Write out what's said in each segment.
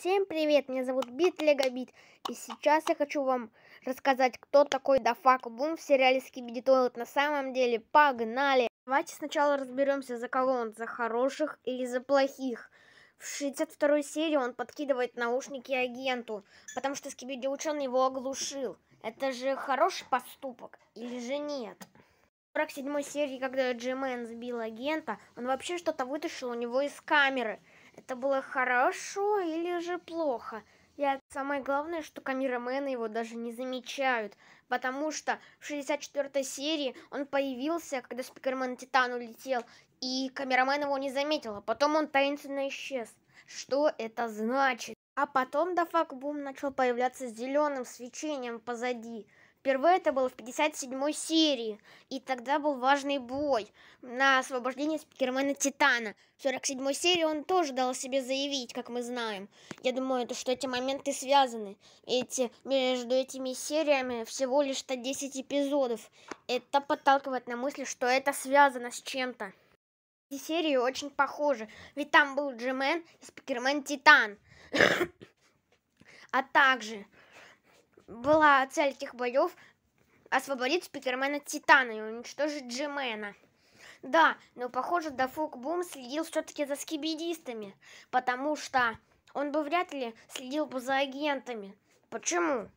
Всем привет, меня зовут Бит Легобит, и сейчас я хочу вам рассказать, кто такой Дафак Бум в сериале Скибиди Тойлот. На самом деле, погнали! Давайте сначала разберемся, за кого он, за хороших или за плохих. В 62 серии он подкидывает наушники агенту, потому что Скибиди ученый его оглушил. Это же хороший поступок, или же нет? В 47 серии, когда Джимен сбил агента, он вообще что-то вытащил у него из камеры. Это было хорошо или же плохо? Я самое главное, что камерамены его даже не замечают, потому что в 64 серии он появился, когда Спикермен Титан улетел, и камерамен его не заметил, а потом он таинственно исчез. Что это значит? А потом Дафак Бум начал появляться с зеленым свечением позади. Впервые это было в 57 серии, и тогда был важный бой на освобождение Спикермена Титана. В 47 серии он тоже дал себе заявить, как мы знаем. Я думаю, это, что эти моменты связаны. Эти, между этими сериями всего лишь 110 эпизодов. Это подталкивает на мысли, что это связано с чем-то. Эти серии очень похожи, ведь там был Джимен и Спикермен Титан. а также была цель этих боев освободить Супермена Титана и уничтожить Джимена. Да, но похоже, Дафук Бум следил все-таки за скибидистами, потому что он бы вряд ли следил бы за агентами. Почему?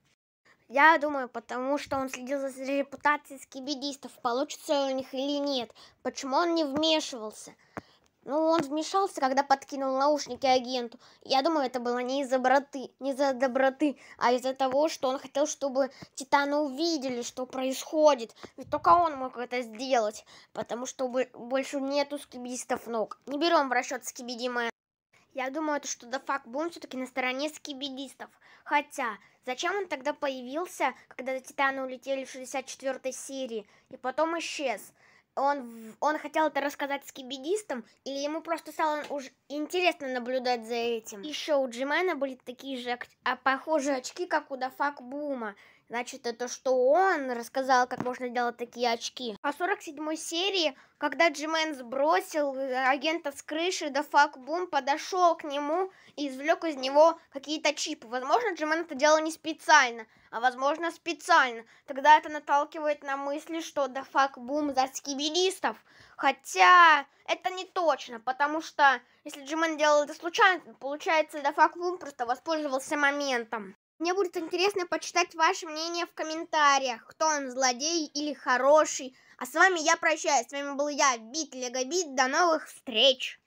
Я думаю, потому что он следил за репутацией скибидистов, получится у них или нет. Почему он не вмешивался? Ну, он вмешался, когда подкинул наушники агенту. Я думаю, это было не из-за броты, не из-за доброты, а из-за того, что он хотел, чтобы Титаны увидели, что происходит. Ведь только он мог это сделать, потому что больше нету скибистов ног. Не берем в расчет скибидимая. Я думаю, то, что Дафак Бум все-таки на стороне скибидистов. Хотя, зачем он тогда появился, когда Титаны улетели в 64 серии, и потом исчез? он, он хотел это рассказать скибидистам, или ему просто стало уж интересно наблюдать за этим. Еще у Джимена были такие же а похожие очки, как у Дафак Бума. Значит, это что он рассказал, как можно делать такие очки. А в 47 серии когда Джимен сбросил э, агента с крыши, да Факбум подошел к нему и извлек из него какие-то чипы. Возможно, Джимен это делал не специально, а возможно специально. Тогда это наталкивает на мысли, что да Факбум за скибилистов. Хотя это не точно, потому что если Джимен делал это случайно, получается да Факбум просто воспользовался моментом. Мне будет интересно почитать ваше мнение в комментариях, кто он, злодей или хороший. А с вами я прощаюсь, с вами был я, Бит Легобит, до новых встреч!